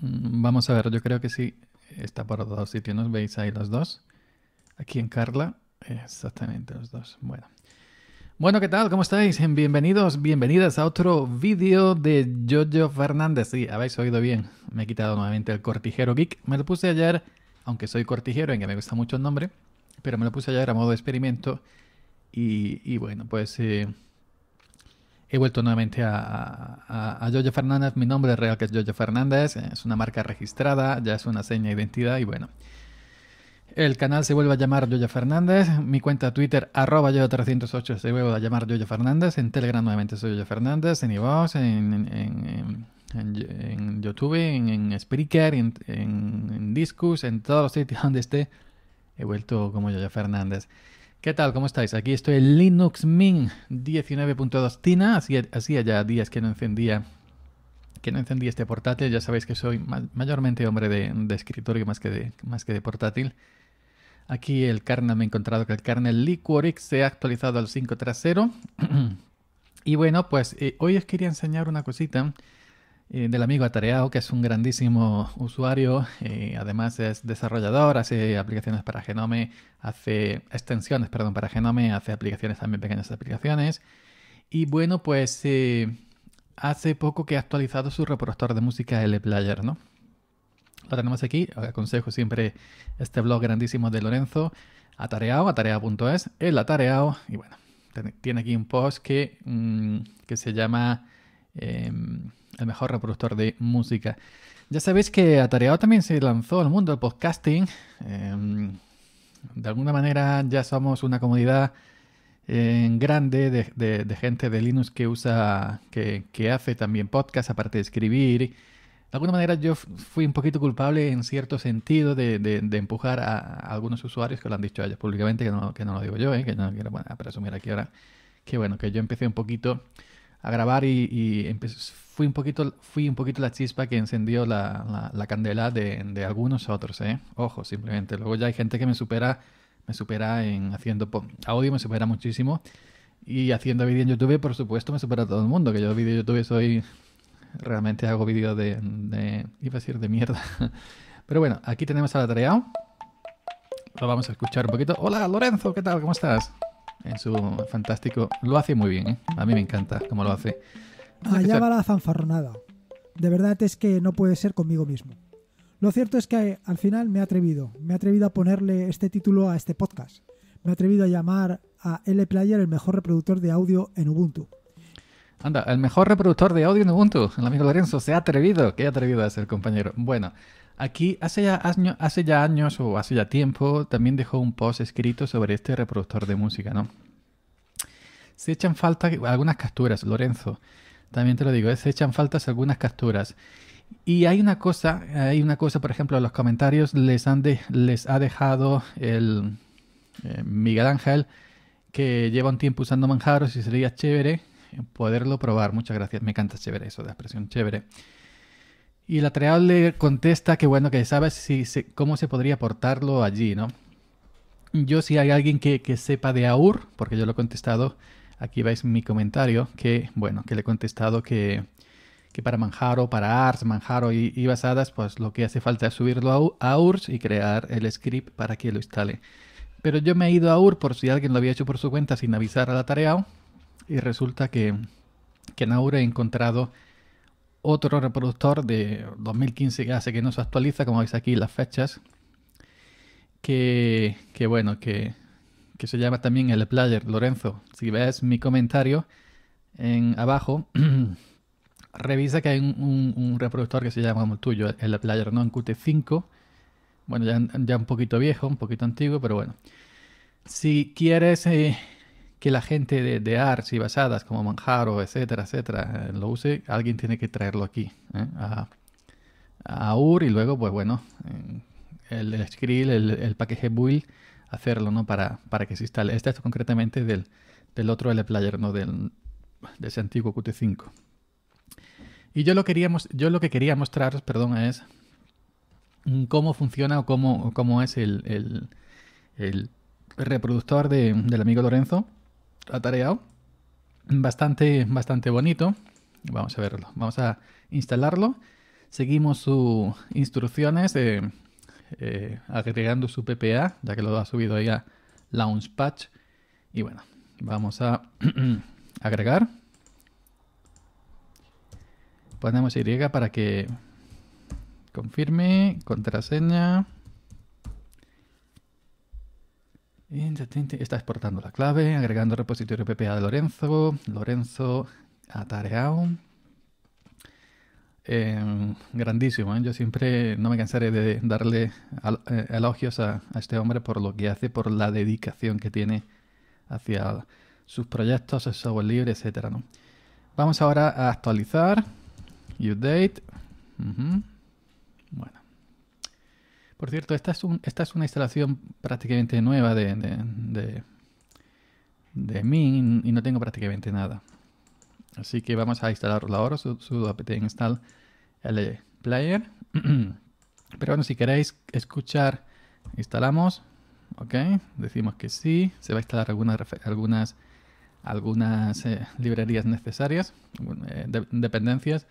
Mm, vamos a ver, yo creo que sí. Está por dos sitios, ¿nos veis ahí los dos? Aquí en Carla, exactamente los dos. Bueno. Bueno, ¿qué tal? ¿Cómo estáis? Bienvenidos, bienvenidas a otro vídeo de Jojo Fernández. Sí, habéis oído bien. Me he quitado nuevamente el cortijero geek. Me lo puse ayer, aunque soy cortijero, en que me gusta mucho el nombre, pero me lo puse ayer a modo de experimento. Y, bueno, pues eh, he vuelto nuevamente a, a, Fernández. Mi nombre real, que es Jojo Fernández. Es una marca registrada, ya es una seña de identidad y bueno. El canal se vuelve a llamar Yoya Fernández. Mi cuenta Twitter, arroba yo308, se vuelve a llamar Yoya Fernández. En Telegram nuevamente soy Yoya Fernández. En iVoox, en, YouTube, en, Spreaker, en, Discus, en todos los sitios donde esté. He vuelto como Yoya Fernández. ¿Qué tal? ¿Cómo estáis? Aquí estoy en Linux Mint 19.2 Tina. así ya días que no encendía que no encendía este portátil. Ya sabéis que soy mayormente hombre de, escritorio más que de, más que de portátil. Aquí el kernel me he encontrado que el kernel Liquorix se ha actualizado al 5.3.0. y bueno, pues eh, hoy os quería enseñar una cosita eh, del amigo Atareado, que es un grandísimo usuario, eh, además es desarrollador, hace aplicaciones para Genome, hace extensiones, perdón, para Genome, hace aplicaciones también, pequeñas aplicaciones. Y bueno, pues eh, hace poco que ha actualizado su reproductor de música player ¿no? Lo tenemos aquí, aconsejo siempre este blog grandísimo de Lorenzo, Atareao, atareao.es, el Atareao. y bueno, tiene aquí un post que, mm, que se llama... Em, el mejor reproductor de música. Ya sabéis que Atareado también se lanzó al mundo del podcasting. Em, de alguna manera ya somos una comunidad em, grande de, gente de Linux que usa, que, hace también podcast aparte de escribir. De alguna manera yo fui un poquito culpable en cierto sentido de, empujar a, algunos usuarios que lo han dicho a ellos públicamente, que no, que no lo digo yo, eh, que no quiero presumir aquí ahora. Que bueno, que yo empecé un poquito a grabar y, fui, un poquito, fui un poquito la chispa que encendió la, la, candela de, de, algunos otros, ¿eh? Ojo, simplemente. Luego ya hay gente que me supera, me supera en haciendo audio, me supera muchísimo. Y haciendo vídeo en YouTube, por supuesto, me supera todo el mundo, que yo vídeo en YouTube soy... Realmente hago vídeo de, de... iba a decir de mierda. Pero bueno, aquí tenemos a la tarea. Lo vamos a escuchar un poquito. Hola Lorenzo, ¿qué tal? ¿Cómo estás? en su fantástico. Lo hace muy bien, ¿eh? A mí me encanta cómo lo hace. Allá ah, va la fanfarronada. De verdad es que no puede ser conmigo mismo. Lo cierto es que eh, al final me he atrevido. Me he atrevido a ponerle este título a este podcast. Me he atrevido a llamar a L Player el mejor reproductor de audio en Ubuntu. Anda, el mejor reproductor de audio en Ubuntu, el amigo Lorenzo, se ha atrevido, que ha atrevido a ser compañero. Bueno, Aquí hace ya, hace ya años o hace ya tiempo también dejó un post escrito sobre este reproductor de música, ¿no? Se echan falta algunas capturas, Lorenzo. También te lo digo, ¿eh? se echan faltas algunas capturas. Y hay una cosa, hay una cosa, por ejemplo, en los comentarios les, les ha dejado el eh, Miguel Ángel, que lleva un tiempo usando manjaros y sería chévere poderlo probar. Muchas gracias, me encanta chévere eso, la expresión chévere. Y la tarea le contesta que bueno, que sabe si, cómo se podría portarlo allí, ¿no? Yo si hay alguien que, sepa de Aur, porque yo lo he contestado, aquí veis mi comentario, que bueno, que le he contestado que, para Manjaro, para Ars, Manjaro y, Basadas, pues lo que hace falta es subirlo a, AURS y crear el script para que lo instale. Pero yo me he ido a AUR por si alguien lo había hecho por su cuenta sin avisar a la tareao y resulta que, que en Aur he encontrado otro reproductor de 2015 que hace que no se actualiza, como veis aquí las fechas, que, bueno, que, se llama también el player Lorenzo. Si ves mi comentario en abajo, revisa que hay un, reproductor que se llama como el tuyo, el player, ¿no? En QT5. Bueno, ya, un poquito viejo, un poquito antiguo, pero bueno. Si quieres... Eh, que la gente de, de ARS y basadas como Manjaro, etcétera, etcétera, eh, lo use, alguien tiene que traerlo aquí ¿eh? a, UR y luego, pues bueno, eh, el, el el, el paquete build, hacerlo, ¿no? Para, para que se instale. Este es concretamente del, del otro LPlayer, ¿no? de ese antiguo Qt5. Y yo lo, yo lo que quería mostraros, perdón, es cómo funciona o cómo, cómo es el, reproductor del amigo Lorenzo atareado. Bastante, bastante bonito. Vamos a verlo. Vamos a instalarlo. Seguimos sus instrucciones eh, agregando su PPA, ya que lo ha subido ya a Patch. Y bueno, vamos a agregar. Ponemos Y para que confirme, contraseña. Está exportando la clave, agregando repositorio PPA de Lorenzo, Lorenzo atareado. Em, grandísimo, ¿eh? yo siempre no me cansaré de darle eh, elogios a, este hombre por lo que hace, por la dedicación que tiene hacia sus proyectos, el software libre, etc. Vamos ahora a actualizar, update. Bueno, por cierto, esta es, una instalación prácticamente nueva de, de, Min y no tengo prácticamente nada. Así que vamos a instalarla ahora, sudo su apt install lplayer. Pero bueno, si queréis escuchar, instalamos, ok, decimos que sí, se va a instalar algunas, algunas, algunas eh, librerías necesarias, eh, dependencias.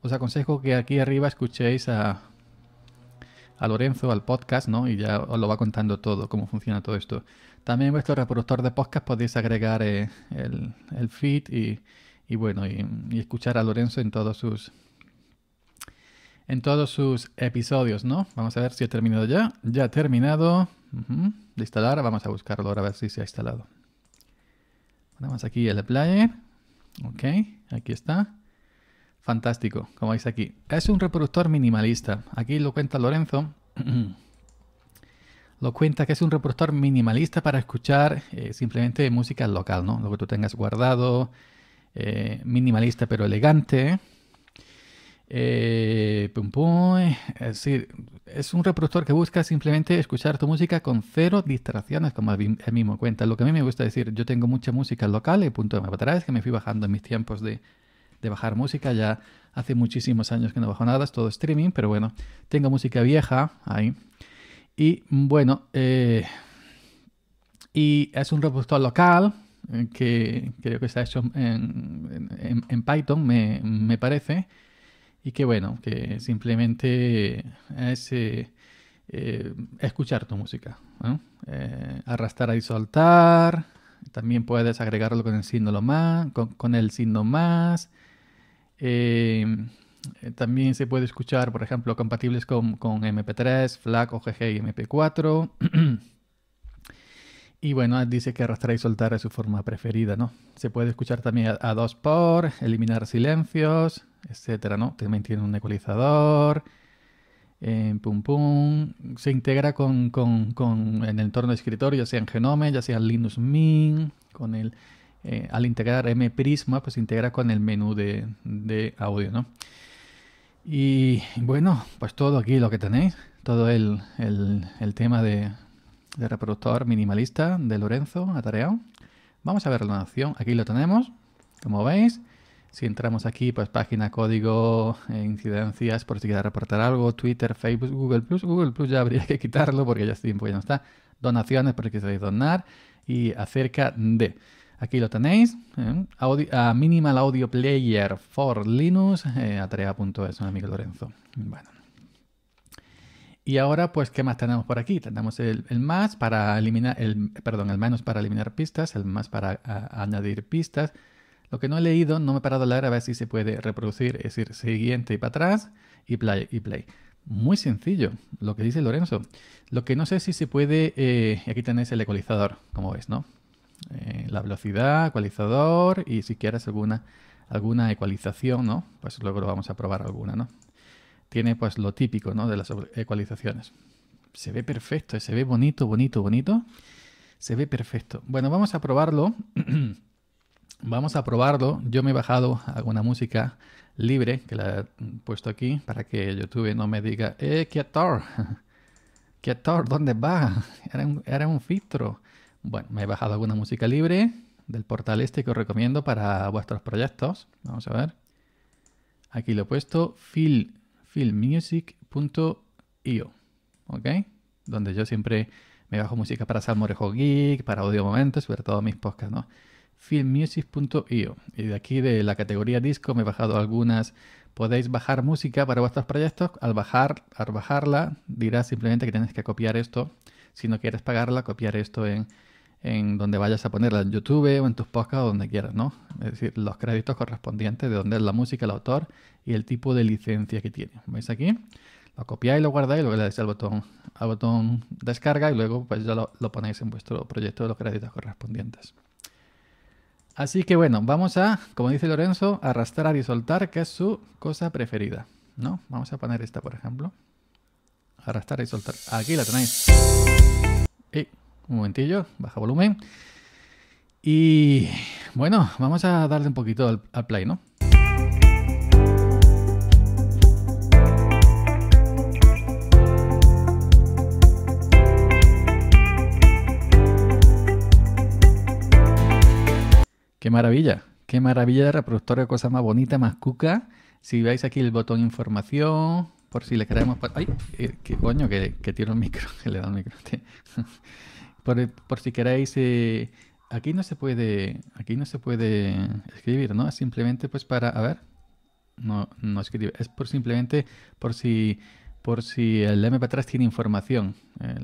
Os aconsejo que aquí arriba escuchéis a a Lorenzo al podcast, ¿no? Y ya os lo va contando todo, cómo funciona todo esto. También vuestro reproductor de podcast podéis agregar eh, el, el, feed y, bueno, y, escuchar a Lorenzo en todos sus en todos sus episodios, ¿no? Vamos a ver si he terminado ya. Ya ha terminado de instalar. Vamos a buscarlo ahora a ver si se ha instalado. Ponemos aquí el player. Ok, aquí está. Fantástico, como veis aquí. Es un reproductor minimalista. Aquí lo cuenta Lorenzo. lo cuenta que es un reproductor minimalista para escuchar eh, simplemente música local, ¿no? Lo que tú tengas guardado. Eh, minimalista pero elegante. Eh, pum, pum, es un reproductor que busca simplemente escuchar tu música con cero distracciones, como él mismo cuenta. Lo que a mí me gusta decir, yo tengo mucha música local y punto de atrás, que me fui bajando en mis tiempos de de bajar música. Ya hace muchísimos años que no bajo nada, es todo streaming, pero bueno, tengo música vieja ahí. Y bueno, eh, y es un repositorio local eh, que creo que está hecho en, Python, me, parece. Y que bueno, que simplemente es eh, escuchar tu música. arrastrar y soltar. También puedes agregarlo con el signo más, con, con el signo más. Eh, eh, también se puede escuchar, por ejemplo, compatibles con, MP3, FLAC, OGG y MP4. y bueno, dice que arrastrar y soltar es su forma preferida, ¿no? Se puede escuchar también a, dos por, eliminar silencios, etcétera, ¿no? También tiene un ecualizador. Eh, pum pum, se integra con, con, el entorno de escritorio, ya sea en Genome, ya sea en Linux Mint, con el eh, al integrar M Prisma, pues integra con el menú de, audio, Y bueno, pues todo aquí lo que tenéis, todo el, tema de, reproductor minimalista de Lorenzo atareado. Vamos a ver la donación. aquí lo tenemos, como veis. Si entramos aquí, pues página, código, eh, incidencias, por si quieres reportar algo, Twitter, Facebook, Google Plus. Google Plus ya habría que quitarlo porque ya este tiempo ya no está. Donaciones, por si queréis donar. Y acerca de. Aquí lo tenéis, ¿eh? Minimal Audio Player for Linux, eh, atrea.es, un amigo Lorenzo. Bueno. Y ahora, pues, ¿qué más tenemos por aquí? Tenemos el, más para eliminar, perdón, el menos para eliminar pistas, el más para añadir pistas. Lo que no he leído, no me he parado a leer a ver si se puede reproducir, es decir, siguiente y para atrás y play y play. Muy sencillo, lo que dice Lorenzo. Lo que no sé si se puede, eh, aquí tenéis el ecualizador, como ves, ¿no? Eh, la velocidad, ecualizador y si quieres alguna, alguna ecualización, ¿no? Pues luego lo vamos a probar alguna, ¿no? Tiene pues lo típico, ¿no? De las ecualizaciones. Se ve perfecto, se ve bonito, bonito, bonito. Se ve perfecto. Bueno, vamos a probarlo. vamos a probarlo. Yo me he bajado alguna música libre que la he puesto aquí para que YouTube no me diga, ¡eh, actor! ¿Qué actor? ¿Dónde va? Era era un filtro. Bueno, me he bajado alguna música libre del portal este que os recomiendo para vuestros proyectos. Vamos a ver. Aquí lo he puesto, filmmusic.io, ¿ok? Donde yo siempre me bajo música para Salmorejo Geek, para Audio Momentos, sobre todo mis podcasts, ¿no? filmmusic.io. Y de aquí de la categoría disco me he bajado algunas. Podéis bajar música para vuestros proyectos. Al, bajar, al bajarla dirás simplemente que tienes que copiar esto. Si no quieres pagarla, copiar esto en en donde vayas a ponerla, en YouTube o en tus podcasts o donde quieras, ¿no? Es decir, los créditos correspondientes de dónde es la música, el autor y el tipo de licencia que tiene. ¿Veis aquí? Lo copiáis, lo guardáis, y luego le dais al botón, al botón descarga y luego pues ya lo, lo ponéis en vuestro proyecto de los créditos correspondientes. Así que bueno, vamos a, como dice Lorenzo, arrastrar y soltar, que es su cosa preferida. ¿No? Vamos a poner esta, por ejemplo. Arrastrar y soltar. Aquí la tenéis. Y un momentillo, baja volumen. Y bueno, vamos a darle un poquito al, play, ¿no? Qué maravilla, qué maravilla de reproductor de cosas más bonita, más cuca. Si veis aquí el botón información, por si le queremos... Ay, eh, qué coño, que, tiene tiro el micro, que le da el micro. Eh, por, si queréis, eh, aquí no se puede, aquí no se puede escribir, ¿no? Es simplemente pues para, a ver, no, no escribe, es por simplemente por si, por si el MP atrás tiene información,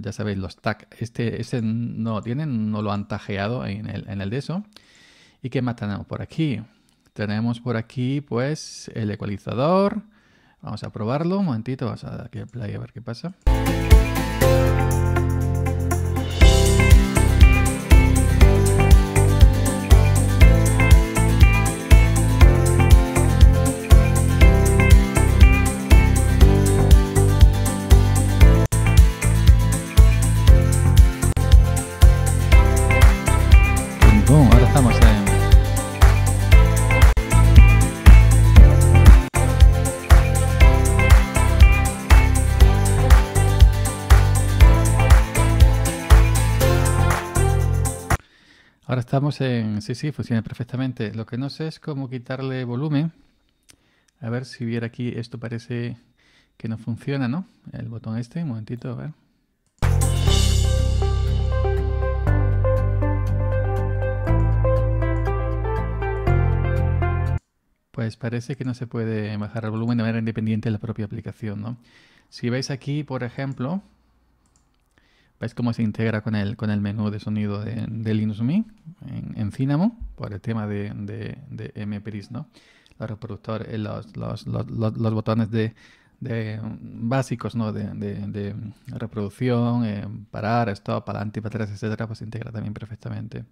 ya sabéis, los tag, este, ese no lo tienen, no lo han tajeado en el, en el de eso. ¿Y qué más tenemos por aquí? Tenemos por aquí pues el ecualizador, vamos a probarlo, un momentito, vamos a dar aquí play a ver qué pasa. en... Sí, sí, funciona perfectamente. Lo que no sé es cómo quitarle volumen. A ver si viera aquí, esto parece que no funciona, ¿no? El botón este, un momentito, a ver. Pues parece que no se puede bajar el volumen de manera independiente de la propia aplicación, ¿no? Si veis aquí, por ejemplo, ¿Veis cómo se integra con el, con el menú de sonido de, Linux Mint en, en, Cinnamon por el tema de, de, de MPRIS, ¿no? Los reproductores, eh, los, botones de, mm, básicos, ¿no? De, reproducción, eh, parar, stop, adelante, para atrás, etcétera, pues se integra también perfectamente.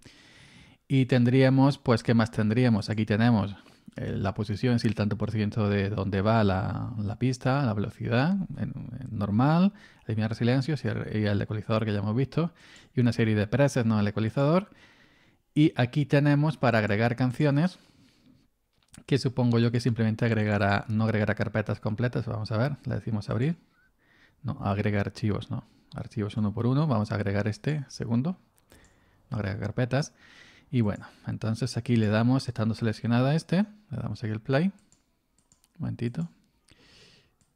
Y tendríamos, pues, ¿qué más tendríamos? Aquí tenemos eh, la posición, si el tanto por ciento de dónde va la, pista, la velocidad en, normal, eliminar silencio si el, ecualizador que ya hemos visto, y una serie de presets no el ecualizador. Y aquí tenemos para agregar canciones, que supongo yo que simplemente agregará, no agregará carpetas completas, vamos a ver, le decimos abrir, no, agrega archivos, no, archivos uno por uno, vamos a agregar este segundo, no agrega carpetas. Y bueno, entonces aquí le damos, estando seleccionada este, le damos aquí el play. Un momentito.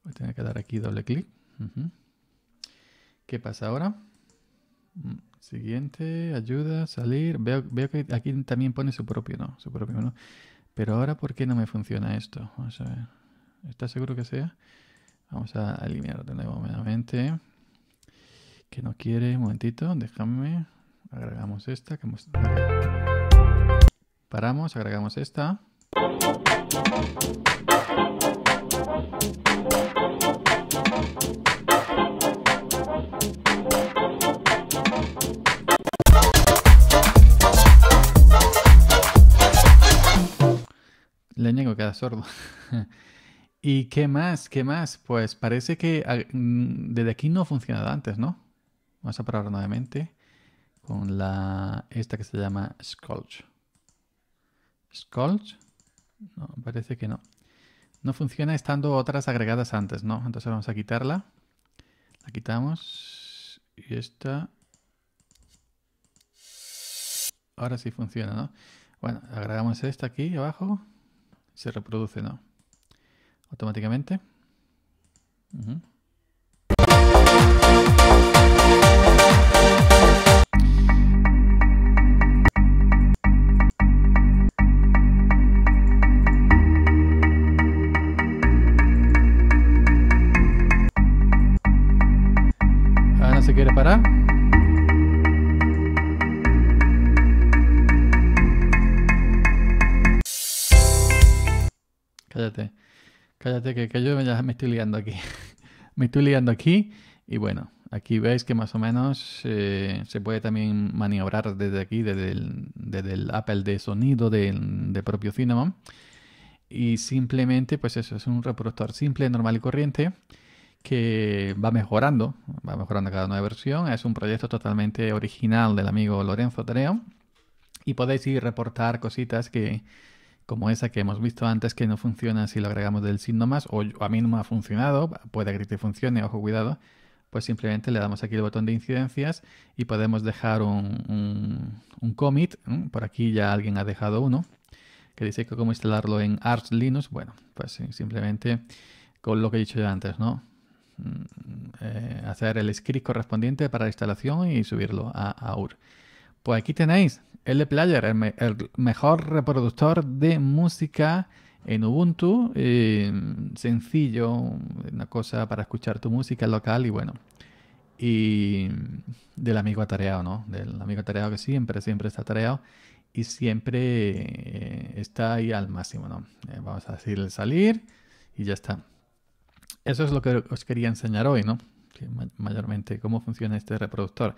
Voy a tener que dar aquí doble clic. ¿Qué pasa ahora? Mm, siguiente, ayuda, salir. Veo, que aquí también pone su propio, ¿no? Su propio Pero ahora, ¿por qué no me funciona esto? Vamos a ver. ¿Está seguro que sea? Vamos a alinear de nuevo nuevamente. Que no quiere, un momentito, déjame. Agregamos esta que Paramos, agregamos esta. Le niego queda sordo. ¿Y qué más? ¿Qué más? Pues parece que ah, mm, desde aquí no ha funcionado antes, ¿no? Vamos a parar nuevamente con la esta que se llama Sculch sculch, No, parece que no. No funciona estando otras agregadas antes, ¿no? Entonces vamos a quitarla. La quitamos. Y esta. Ahora sí funciona, ¿no? Bueno, agregamos esta aquí abajo. Se reproduce, ¿no? Automáticamente. Cállate que, que yo me, me estoy liando aquí. me estoy liando aquí y bueno, aquí veis que más o menos eh, se puede también maniobrar desde aquí, desde el, Apple de sonido del de propio Cinema. Y simplemente, pues eso, es un reproductor simple, normal y corriente que va mejorando, va mejorando cada nueva versión. Es un proyecto totalmente original del amigo Lorenzo Tereo. Y podéis ir reportar cositas que, como esa que hemos visto antes que no funciona si lo agregamos del signo más, o a mí no me ha funcionado, puede que te funcione, ojo cuidado, pues simplemente le damos aquí el botón de incidencias y podemos dejar un, un, commit, por aquí ya alguien ha dejado uno, que dice que cómo instalarlo en Arch Linux, bueno, pues simplemente con lo que he dicho ya antes, ¿no? Mm, eh, hacer el script correspondiente para la instalación y subirlo a, a UR. Pues aquí tenéis L Player, el, mejor reproductor de música en Ubuntu. Eh, sencillo, una cosa para escuchar tu música local y bueno. Y del amigo atareado, ¿no? Del amigo atareado que siempre, siempre está atareado y siempre eh, está ahí al máximo, ¿no? Eh, vamos a decirle salir y ya está. Eso es lo que os quería enseñar hoy, ¿no? mayormente cómo funciona este reproductor.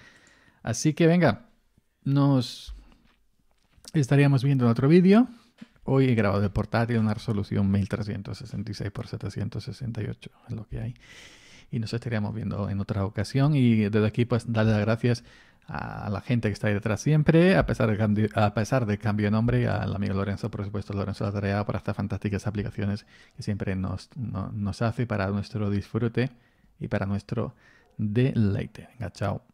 Así que venga, nos estaríamos viendo en otro vídeo. Hoy he grabado de portátil una resolución 1366x768, es lo que hay. Y nos estaríamos viendo en otra ocasión. Y desde aquí, pues, darle las gracias a la gente que está ahí detrás siempre, a pesar, de, a pesar del cambio de nombre, al amigo Lorenzo, por supuesto, Lorenzo la tarea por estas fantásticas aplicaciones que siempre nos, nos hace para nuestro disfrute y para nuestro deleite. chao.